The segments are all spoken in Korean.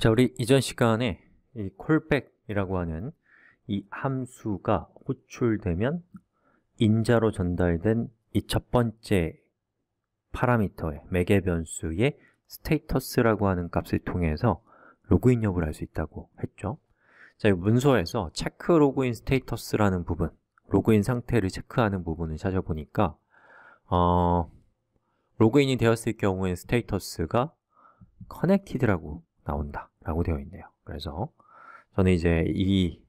자, 우리 이전 시간에 이 callback이라고 하는 이 함수가 호출되면 인자로 전달된 이 첫 번째 파라미터의 매개 변수의 스테이터스라고 하는 값을 통해서 로그인 여부를 알 수 있다고 했죠 자, 이 문서에서 체크 로그인 스테이터스라는 부분 로그인 상태를 체크하는 부분을 찾아보니까 어, 로그인이 되었을 경우에 스테이터스가 커넥티드라고 나온다 라고 되어 있네요. 그래서 저는 이제 이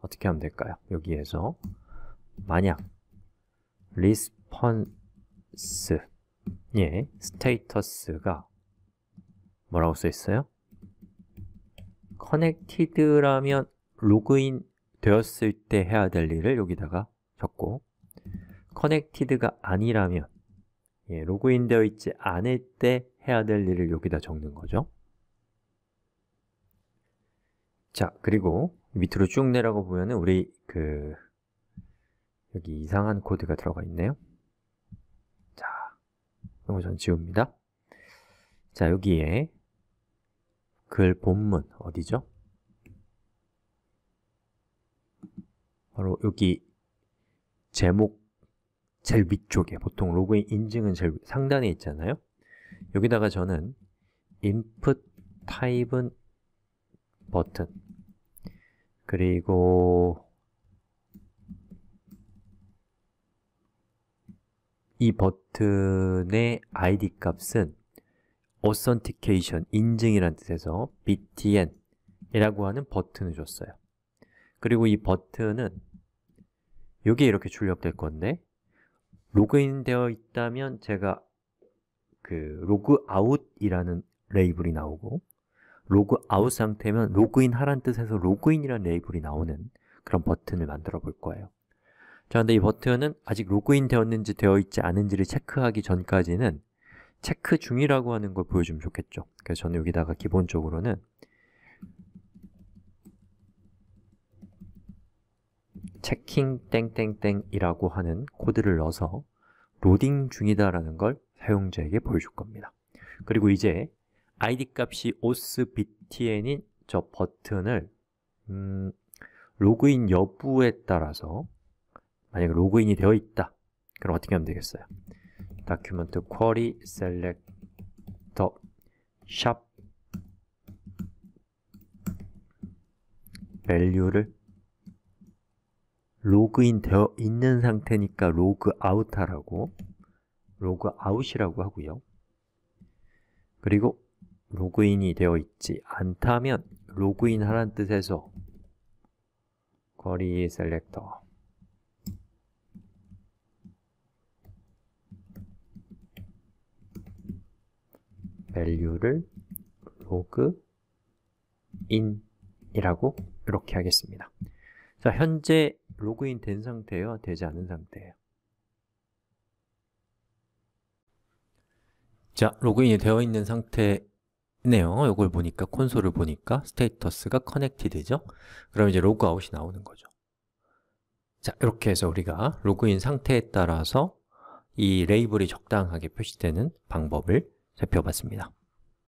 어떻게 하면 될까요? 여기에서 만약 response의 t 예, a t u s 가 뭐라고 써 있어요? connected라면 로그인 되었을 때 해야 될 일을 여기다가 적고 connected가 아니라면 예, 로그인 되어 있지 않을 때 해야 될 일을 여기다 적는 거죠. 자, 그리고 밑으로 쭉 내려가 보면은 우리 그 여기 이상한 코드가 들어가 있네요. 자, 이거 전 지웁니다. 자, 여기에 글 본문 어디죠? 바로 여기 제목 제일 위쪽에 보통 로그인 인증은 제일 상단에 있잖아요. 여기다가 저는 input t 타입은 버튼 그리고 이 버튼의 id 값은 authentication, 인증이라는 뜻에서 btn 이라고 하는 버튼을 줬어요 그리고 이 버튼은 여기에 이렇게 출력될 건데 로그인되어 있다면 제가 그 로그아웃이라는 레이블이 나오고 로그아웃 상태면 로그인 하란 뜻에서 로그인이라는 레이블이 나오는 그런 버튼을 만들어 볼 거예요 자, 근데 이 버튼은 아직 로그인 되었는지 되어 있지 않은지를 체크하기 전까지는 체크 중이라고 하는 걸 보여주면 좋겠죠 그래서 저는 여기다가 기본적으로는 체킹 땡땡땡이라고 하는 코드를 넣어서 로딩 중이다라는 걸 사용자에게 보여줄 겁니다 그리고 이제 id 값이 osbtn인 저 버튼을 음, 로그인 여부에 따라서 만약에 로그인이 되어 있다 그럼 어떻게 하면 되겠어요? document query selector shop value를 로그인 되어 있는 상태니까 로그아웃 하라고 로그아웃이라고 하고요 그리고 로그인이 되어 있지 않다면 로그인 하란 뜻에서 query selector value를 로그인이라고 이렇게 하겠습니다. 자, 현재 로그인 된 상태예요? 되지 않은 상태예요? 자, 로그인이 되어 있는 상태 있네요. 이걸 보니까 콘솔을 보니까 스테이터스가 커넥티드죠. 그럼 이제 로그아웃이 나오는 거죠. 자, 이렇게 해서 우리가 로그인 상태에 따라서 이 레이블이 적당하게 표시되는 방법을 살펴봤습니다.